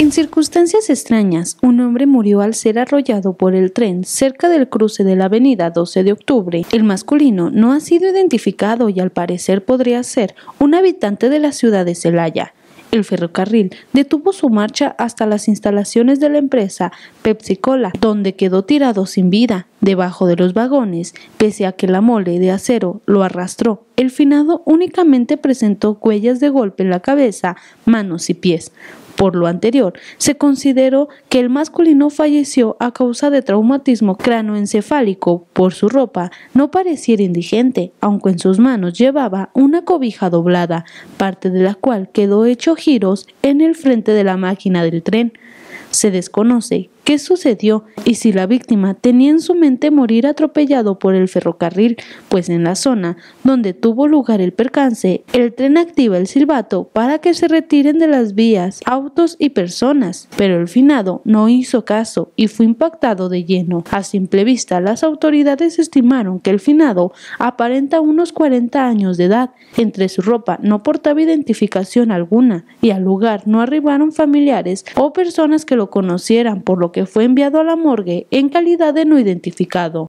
En circunstancias extrañas, un hombre murió al ser arrollado por el tren cerca del cruce de la avenida 12 de octubre. El masculino no ha sido identificado y al parecer podría ser un habitante de la ciudad de Celaya. El ferrocarril detuvo su marcha hasta las instalaciones de la empresa Pepsi Cola, donde quedó tirado sin vida debajo de los vagones, pese a que la mole de acero lo arrastró. El finado únicamente presentó huellas de golpe en la cabeza, manos y pies, por lo anterior, se consideró que el masculino falleció a causa de traumatismo cranoencefálico por su ropa no pareciera indigente, aunque en sus manos llevaba una cobija doblada, parte de la cual quedó hecho giros en el frente de la máquina del tren. Se desconoce qué sucedió y si la víctima tenía en su mente morir atropellado por el ferrocarril, pues en la zona donde tuvo lugar el percance, el tren activa el silbato para que se retiren de las vías autos y personas, pero el finado no hizo caso y fue impactado de lleno. A simple vista, las autoridades estimaron que el finado aparenta unos 40 años de edad, entre su ropa no portaba identificación alguna y al lugar no arribaron familiares o personas que lo conocieran, por lo que fue enviado a la morgue en calidad de no identificado.